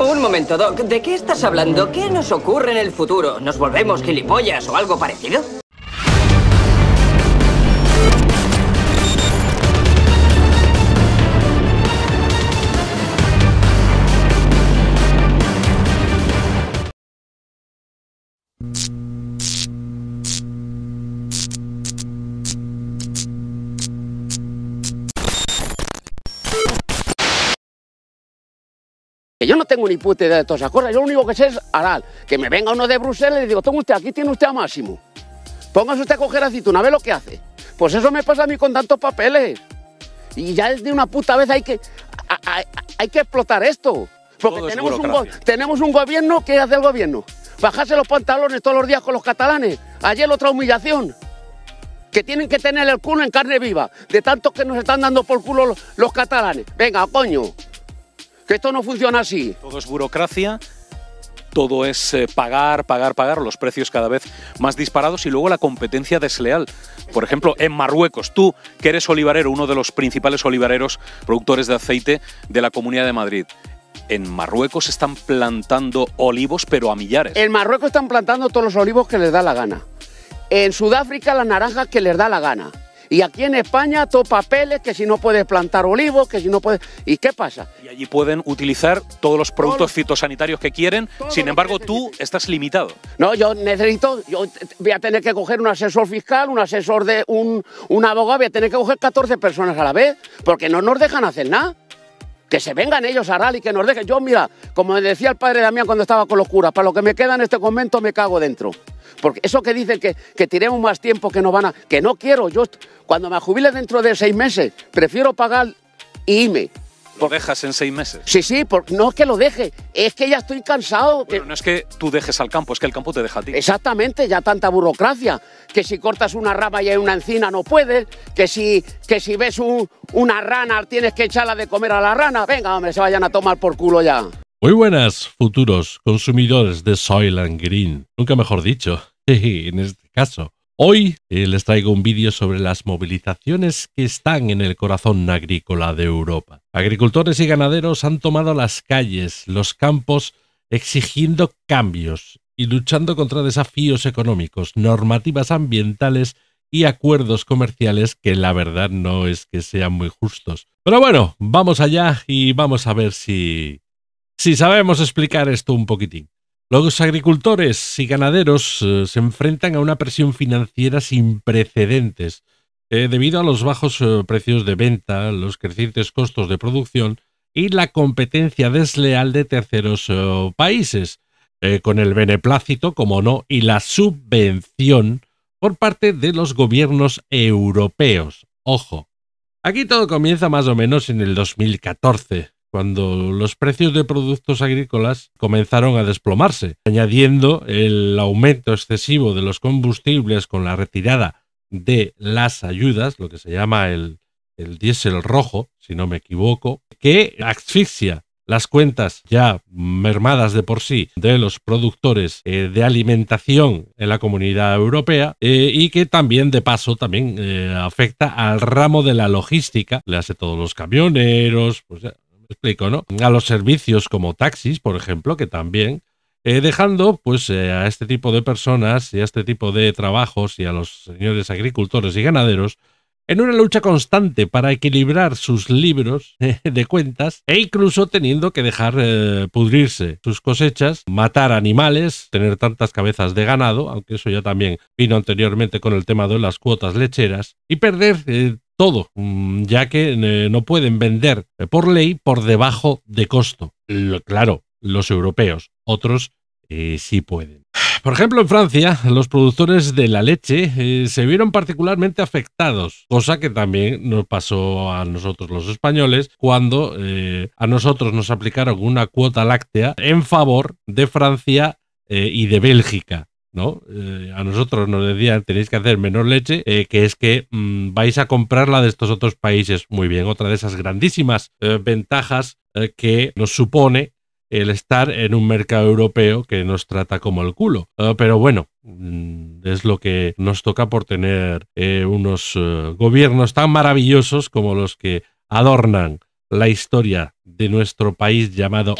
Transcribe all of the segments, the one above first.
Un momento, Doc. ¿De qué estás hablando? ¿Qué nos ocurre en el futuro? ¿Nos volvemos gilipollas o algo parecido? ni puta idea de todas esas cosas. Yo lo único que sé es aral. Que me venga uno de Bruselas y le digo, toma usted, aquí tiene usted a Máximo. Póngase usted a coger una vez lo que hace. Pues eso me pasa a mí con tantos papeles. Y ya es de una puta vez hay que, hay, que explotar esto. Porque tenemos un, tenemos un, gobierno ¿qué hace el gobierno. Bajarse los pantalones todos los días con los catalanes. Ayer otra humillación. Que tienen que tener el culo en carne viva. De tantos que nos están dando por culo los catalanes. Venga, coño esto no funciona así. Todo es burocracia, todo es eh, pagar, pagar, pagar, los precios cada vez más disparados y luego la competencia desleal. Por ejemplo, en Marruecos, tú que eres olivarero, uno de los principales olivareros productores de aceite de la Comunidad de Madrid. En Marruecos están plantando olivos, pero a millares. En Marruecos están plantando todos los olivos que les da la gana. En Sudáfrica la naranja que les da la gana. Y aquí en España, todos papeles, que si no puedes plantar olivos, que si no puedes... ¿Y qué pasa? Y allí pueden utilizar todos los productos fitosanitarios que quieren, sin embargo tú estás limitado. No, yo necesito, yo voy a tener que coger un asesor fiscal, un asesor de un, un abogado, voy a tener que coger 14 personas a la vez, porque no nos dejan hacer nada que se vengan ellos a rally, que nos dejen. Yo, mira, como decía el padre Damián cuando estaba con los curas, para lo que me queda en este convento me cago dentro. Porque eso que dicen que, que tiremos más tiempo, que no van a. que no quiero. Yo, cuando me jubile dentro de seis meses, prefiero pagar y irme. ¿Lo dejas en seis meses? Sí, sí, porque no es que lo deje, es que ya estoy cansado. Pero no es que tú dejes al campo, es que el campo te deja a ti. Exactamente, ya tanta burocracia, que si cortas una rama y hay una encina no puedes, que si, que si ves una rana tienes que echarla de comer a la rana, venga, hombre, se vayan a tomar por culo ya. Muy buenas, futuros consumidores de Soil and Green, nunca mejor dicho, en este caso. Hoy eh, les traigo un vídeo sobre las movilizaciones que están en el corazón agrícola de Europa. Agricultores y ganaderos han tomado las calles, los campos, exigiendo cambios y luchando contra desafíos económicos, normativas ambientales y acuerdos comerciales que la verdad no es que sean muy justos. Pero bueno, vamos allá y vamos a ver si... si sabemos explicar esto un poquitín. Los agricultores y ganaderos eh, se enfrentan a una presión financiera sin precedentes eh, debido a los bajos eh, precios de venta, los crecientes costos de producción y la competencia desleal de terceros países, con el beneplácito, como no, y la subvención por parte de los gobiernos europeos. Ojo, aquí todo comienza más o menos en el 2014, cuando los precios de productos agrícolas comenzaron a desplomarse, añadiendo el aumento excesivo de los combustibles con la retirada de las ayudas, lo que se llama el, diésel rojo, si no me equivoco, que asfixia las cuentas ya mermadas de por sí de los productores eh, de alimentación en la comunidad europea eh, y que también de paso también eh, afecta al ramo de la logística, le hace todos los camioneros, pues, explico, ¿no? A los servicios como taxis, por ejemplo, que también, eh, dejando pues eh, a este tipo de personas y a este tipo de trabajos y a los señores agricultores y ganaderos en una lucha constante para equilibrar sus libros eh, de cuentas e incluso teniendo que dejar pudrirse sus cosechas, matar animales, tener tantas cabezas de ganado, aunque eso ya también vino anteriormente con el tema de las cuotas lecheras, y perder todo, mm, ya que eh, no pueden vender eh, por ley por debajo de costo. claro, los europeos, otros eh, sí pueden. Por ejemplo, en Francia, los productores de la leche se vieron particularmente afectados, cosa que también nos pasó a nosotros los españoles cuando a nosotros nos aplicaron una cuota láctea en favor de Francia y de Bélgica. ¿no? Eh, a nosotros nos decían, tenéis que hacer menos leche, eh, que es que mm, vais a comprarla de estos otros países. Muy bien, otra de esas grandísimas eh, ventajas que nos supone el estar en un mercado europeo que nos trata como el culo. pero bueno, mm, es lo que nos toca por tener unos gobiernos tan maravillosos como los que adornan la historia de nuestro país llamado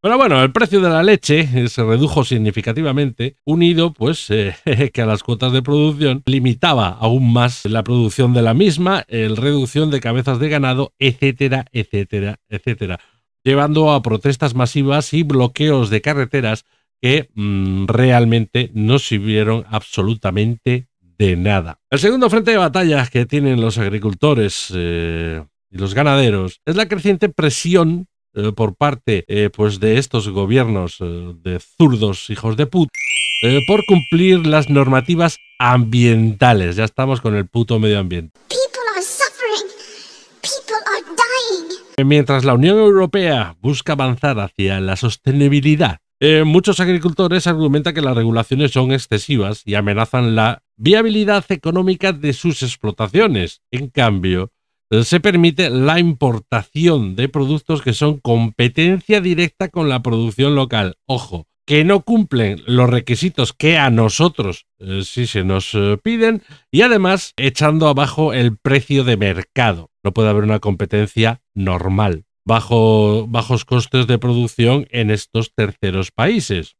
pero bueno, el precio de la leche eh, se redujo significativamente, unido pues eh, que a las cuotas de producción limitaba aún más la producción de la misma, el reducción de cabezas de ganado, etcétera, etcétera, etcétera, llevando a protestas masivas y bloqueos de carreteras que mm, realmente no sirvieron absolutamente de nada. El segundo frente de batalla que tienen los agricultores eh, y los ganaderos es la creciente presión eh, por parte eh, pues de estos gobiernos eh, de zurdos hijos de puta por cumplir las normativas ambientales. Ya estamos con el puto medio ambiente. Mientras la Unión Europea busca avanzar hacia la sostenibilidad, muchos agricultores argumentan que las regulaciones son excesivas y amenazan la viabilidad económica de sus explotaciones. En cambio, se permite la importación de productos que son competencia directa con la producción local. Ojo, que no cumplen los requisitos que a nosotros eh, sí se nos eh, piden y además echando abajo el precio de mercado. No puede haber una competencia normal, bajo, bajos costes de producción en estos terceros países.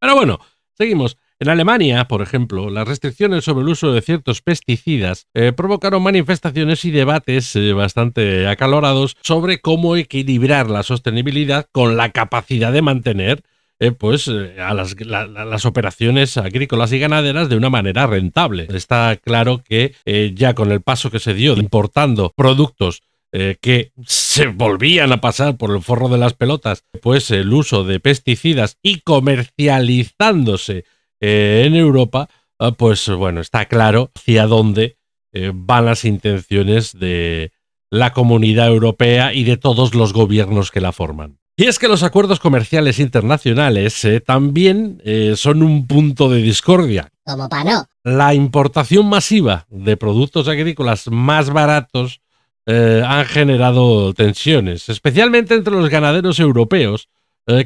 Pero bueno, seguimos. En Alemania, por ejemplo, las restricciones sobre el uso de ciertos pesticidas eh, provocaron manifestaciones y debates eh, bastante acalorados sobre cómo equilibrar la sostenibilidad con la capacidad de mantener eh, pues a las, operaciones agrícolas y ganaderas de una manera rentable. Está claro que ya con el paso que se dio importando productos que se volvían a pasar por el forro de las pelotas, pues el uso de pesticidas y comercializándose eh, en Europa, ah, pues bueno, está claro hacia dónde eh, van las intenciones de la comunidad europea y de todos los gobiernos que la forman. Y es que los acuerdos comerciales internacionales eh, también son un punto de discordia. Como para no. La importación masiva de productos agrícolas más baratos han generado tensiones, especialmente entre los ganaderos europeos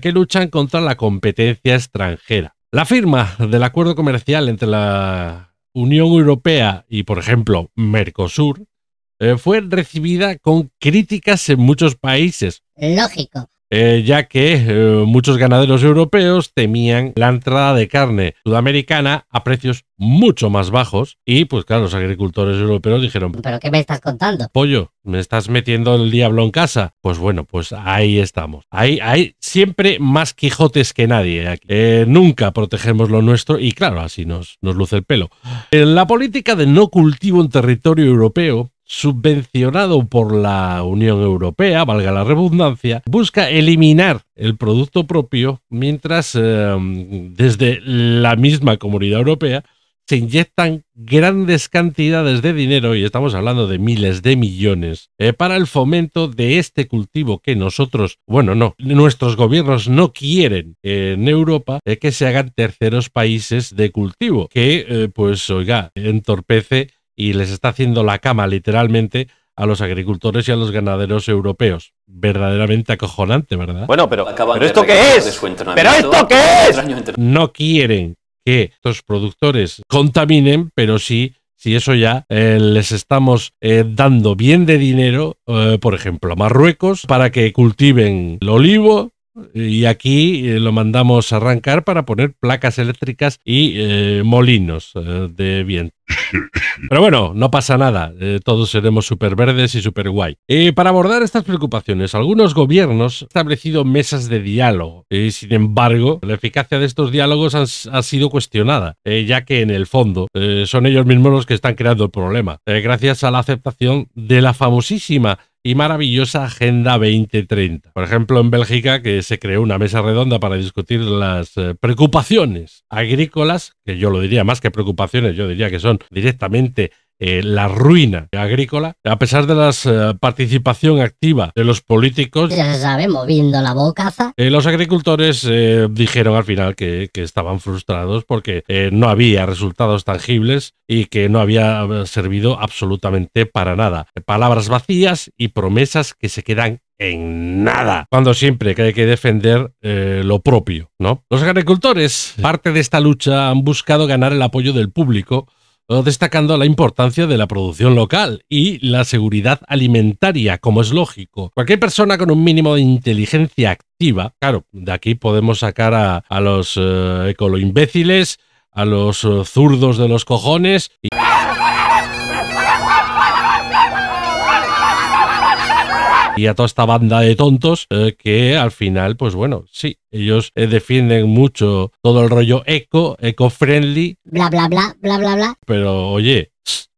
que luchan contra la competencia extranjera. La firma del acuerdo comercial entre la Unión Europea y, por ejemplo, Mercosur, eh, fue recibida con críticas en muchos países. Lógico, eh, ya que eh, muchos ganaderos europeos temían la entrada de carne sudamericana a precios mucho más bajos y pues claro, los agricultores europeos dijeron, pero ¿qué me estás contando? Pollo, me estás metiendo el diablo en casa. Pues bueno, pues ahí estamos. Ahí, hay siempre más Quijotes que nadie. Eh, nunca protegemos lo nuestro y claro, así nos, nos luce el pelo. En la política de no cultivo en territorio europeo subvencionado por la Unión Europea, valga la redundancia, busca eliminar el producto propio mientras eh, desde la misma comunidad europea se inyectan grandes cantidades de dinero, y estamos hablando de miles de millones, eh, para el fomento de este cultivo que nosotros, bueno, no, nuestros gobiernos no quieren en Europa eh, que se hagan terceros países de cultivo, que pues, oiga, entorpece y les está haciendo la cama literalmente a los agricultores y a los ganaderos europeos. Verdaderamente acojonante, ¿verdad? Bueno, pero, ¿pero esto qué es? ¿Pero esto qué es? No quieren que estos productores contaminen, pero sí si eso ya eh, les estamos eh, dando bien de dinero, eh, por ejemplo, a Marruecos, para que cultiven el olivo, y aquí eh, lo mandamos a arrancar para poner placas eléctricas y eh, molinos eh, de viento. Pero bueno, no pasa nada, todos seremos súper verdes y súper guay. para abordar estas preocupaciones, algunos gobiernos han establecido mesas de diálogo. y sin embargo, la eficacia de estos diálogos ha sido cuestionada, ya que en el fondo son ellos mismos los que están creando el problema, gracias a la aceptación de la famosísima y maravillosa Agenda 2030. Por ejemplo, en Bélgica, que se creó una mesa redonda para discutir las eh, preocupaciones agrícolas, que yo lo diría más que preocupaciones, yo diría que son directamente eh, la ruina agrícola, a pesar de la eh, participación activa de los políticos. Ya se sabe, moviendo la bocaza. Eh, los agricultores dijeron al final que, estaban frustrados porque no había resultados tangibles y que no había servido absolutamente para nada. Palabras vacías y promesas que se quedan en nada, cuando siempre hay que defender lo propio, ¿no? Los agricultores, parte de esta lucha, han buscado ganar el apoyo del público destacando la importancia de la producción local y la seguridad alimentaria, como es lógico. Cualquier persona con un mínimo de inteligencia activa, claro, de aquí podemos sacar a, los eh, ecoloimbéciles, a los eh, zurdos de los cojones y... y a toda esta banda de tontos eh, que al final, pues bueno, sí, ellos eh, defienden mucho todo el rollo eco, eco-friendly. Bla, bla, bla, bla, bla, bla. Pero oye,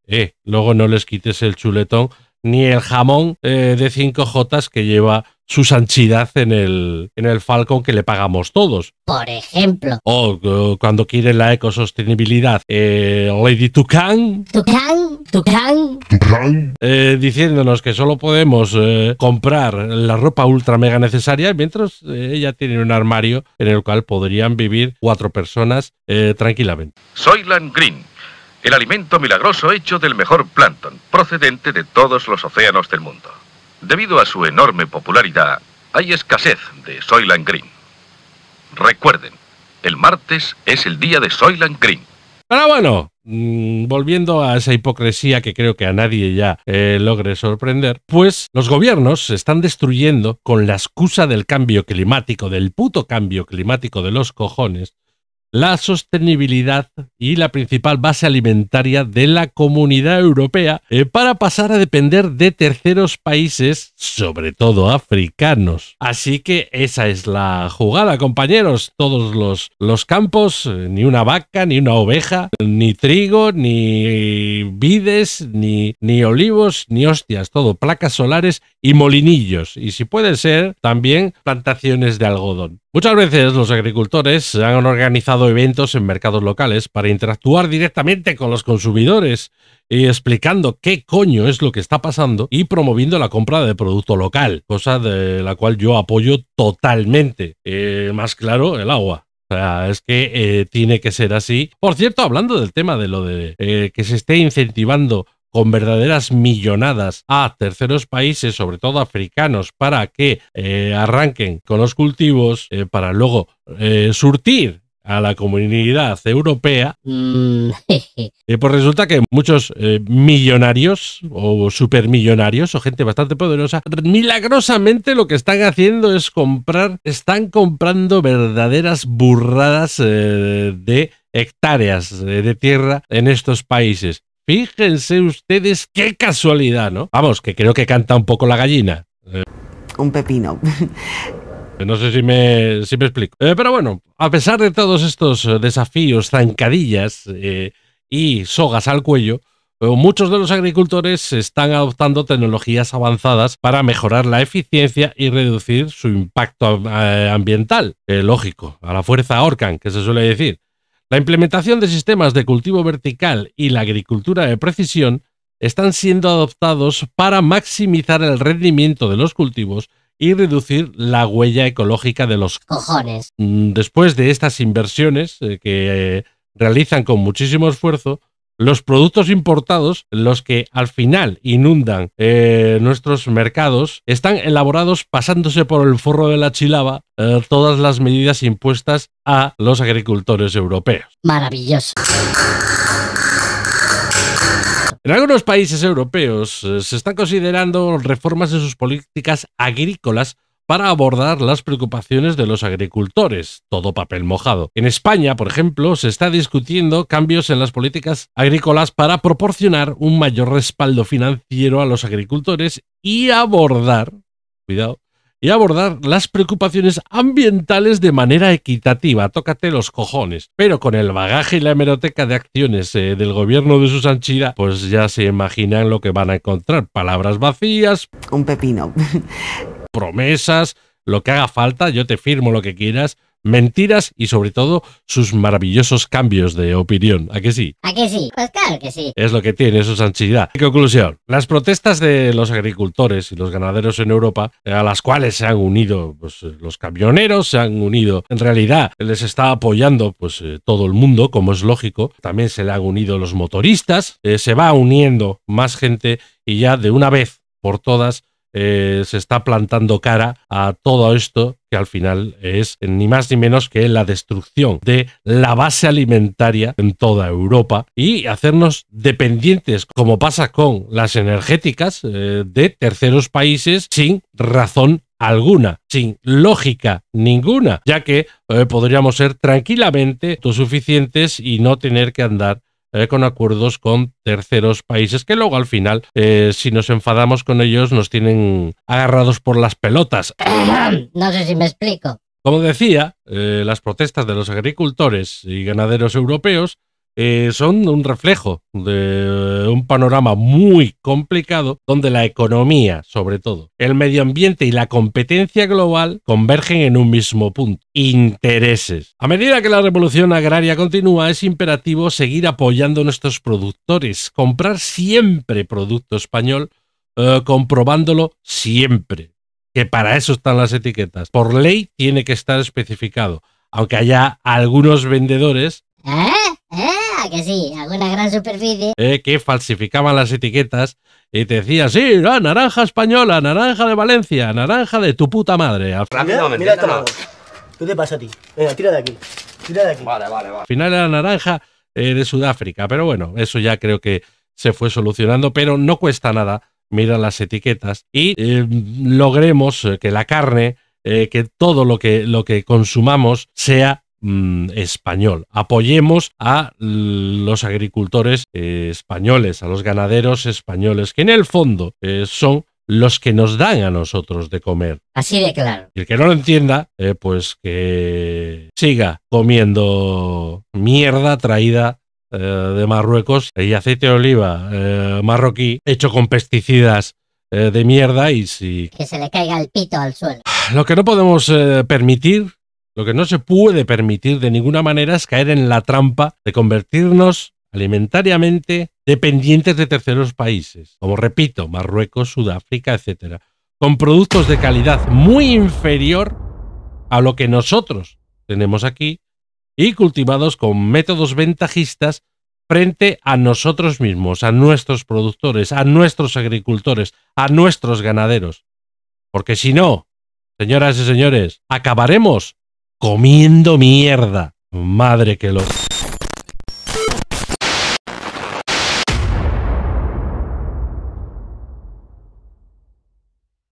eh, luego no les quites el chuletón ni el jamón de 5J que lleva su sanchidad en el, en el Falcon que le pagamos todos. Por ejemplo. O, cuando quieren la ecosostenibilidad, eh, Lady Tucán. Tucan eh, diciéndonos que solo podemos eh, comprar la ropa ultra mega necesaria, mientras eh, ella tiene un armario en el cual podrían vivir cuatro personas tranquilamente. Soyland Green, el alimento milagroso hecho del mejor plancton, procedente de todos los océanos del mundo. Debido a su enorme popularidad, hay escasez de Soyland Green. Recuerden, el martes es el día de Soyland Green. Pero bueno, Mm, volviendo a esa hipocresía que creo que a nadie ya eh, logre sorprender, pues los gobiernos se están destruyendo con la excusa del cambio climático, del puto cambio climático de los cojones, la sostenibilidad y la principal base alimentaria de la comunidad europea eh, para pasar a depender de terceros países, sobre todo africanos. Así que esa es la jugada, compañeros. Todos los, los campos, eh, ni una vaca, ni una oveja, ni trigo, ni vides, ni, ni olivos, ni hostias, todo, placas solares y molinillos. Y si puede ser, también plantaciones de algodón. Muchas veces los agricultores han organizado eventos en mercados locales para interactuar directamente con los consumidores y eh, explicando qué coño es lo que está pasando y promoviendo la compra de producto local, cosa de la cual yo apoyo totalmente. Eh, más claro, el agua. O sea, es que eh, tiene que ser así. Por cierto, hablando del tema de lo de que se esté incentivando con verdaderas millonadas a terceros países, sobre todo africanos, para que eh, arranquen con los cultivos, eh, para luego eh, surtir a la comunidad europea, Y mm, pues resulta que muchos millonarios o supermillonarios o gente bastante poderosa, milagrosamente lo que están haciendo es comprar, están comprando verdaderas burradas de hectáreas de tierra en estos países. Fíjense ustedes qué casualidad, ¿no? Vamos, que creo que canta un poco la gallina. Un pepino. Eh, no sé si me, si me explico. Eh, pero bueno, a pesar de todos estos eh, desafíos, zancadillas y sogas al cuello, muchos de los agricultores están adoptando tecnologías avanzadas para mejorar la eficiencia y reducir su impacto ambiental. lógico, a la fuerza ahorcan, que se suele decir. La implementación de sistemas de cultivo vertical y la agricultura de precisión están siendo adoptados para maximizar el rendimiento de los cultivos y reducir la huella ecológica de los cojones. Mm, después de estas inversiones eh, que eh, realizan con muchísimo esfuerzo, los productos importados, los que al final inundan eh, nuestros mercados, están elaborados pasándose por el forro de la chilaba eh, todas las medidas impuestas a los agricultores europeos. Maravilloso. En algunos países europeos eh, se están considerando reformas en sus políticas agrícolas para abordar las preocupaciones de los agricultores, todo papel mojado. En España, por ejemplo, se está discutiendo cambios en las políticas agrícolas para proporcionar un mayor respaldo financiero a los agricultores y abordar, cuidado, y abordar las preocupaciones ambientales de manera equitativa. Tócate los cojones. Pero con el bagaje y la hemeroteca de acciones eh, del gobierno de Susanchida, pues ya se imaginan lo que van a encontrar. Palabras vacías. Un pepino promesas, lo que haga falta, yo te firmo lo que quieras, mentiras y sobre todo sus maravillosos cambios de opinión. ¿A qué sí? ¿A qué sí? Pues claro que sí. Es lo que tiene es sanchidad. En conclusión, las protestas de los agricultores y los ganaderos en Europa, eh, a las cuales se han unido pues, eh, los camioneros, se han unido, en realidad les está apoyando pues, eh, todo el mundo, como es lógico, también se le han unido los motoristas, se va uniendo más gente y ya de una vez por todas eh, se está plantando cara a todo esto que al final es ni más ni menos que la destrucción de la base alimentaria en toda Europa y hacernos dependientes, como pasa con las energéticas, eh, de terceros países sin razón alguna, sin lógica ninguna, ya que eh, podríamos ser tranquilamente autosuficientes y no tener que andar con acuerdos con terceros países que luego al final, eh, si nos enfadamos con ellos, nos tienen agarrados por las pelotas. No sé si me explico. Como decía, eh, las protestas de los agricultores y ganaderos europeos eh, son un reflejo de un panorama muy complicado donde la economía, sobre todo, el medio ambiente y la competencia global convergen en un mismo punto. Intereses. A medida que la revolución agraria continúa, es imperativo seguir apoyando a nuestros productores, comprar siempre producto español, eh, comprobándolo siempre. Que para eso están las etiquetas. Por ley tiene que estar especificado aunque haya algunos vendedores Ah, que sí, alguna gran superficie. Eh, que falsificaban las etiquetas y te decía, sí, la naranja española, naranja de Valencia, naranja de tu puta madre. mira, ¿Qué te Venga, tira de aquí. Tira de aquí. Vale, Al final era naranja eh, de Sudáfrica, pero bueno, eso ya creo que se fue solucionando, pero no cuesta nada mira las etiquetas y eh, logremos que la carne, que todo lo que, lo que consumamos sea Mm, español. Apoyemos a los agricultores eh, españoles, a los ganaderos españoles, que en el fondo eh, son los que nos dan a nosotros de comer. Así de claro. Y el que no lo entienda, eh, pues que siga comiendo mierda traída de Marruecos y aceite de oliva marroquí hecho con pesticidas de mierda y si... Que se le caiga el pito al suelo. Lo que no podemos permitir lo que no se puede permitir de ninguna manera es caer en la trampa de convertirnos alimentariamente dependientes de terceros países, como repito, Marruecos, Sudáfrica, etc., con productos de calidad muy inferior a lo que nosotros tenemos aquí y cultivados con métodos ventajistas frente a nosotros mismos, a nuestros productores, a nuestros agricultores, a nuestros ganaderos. Porque si no, señoras y señores, acabaremos comiendo mierda. Madre que lo...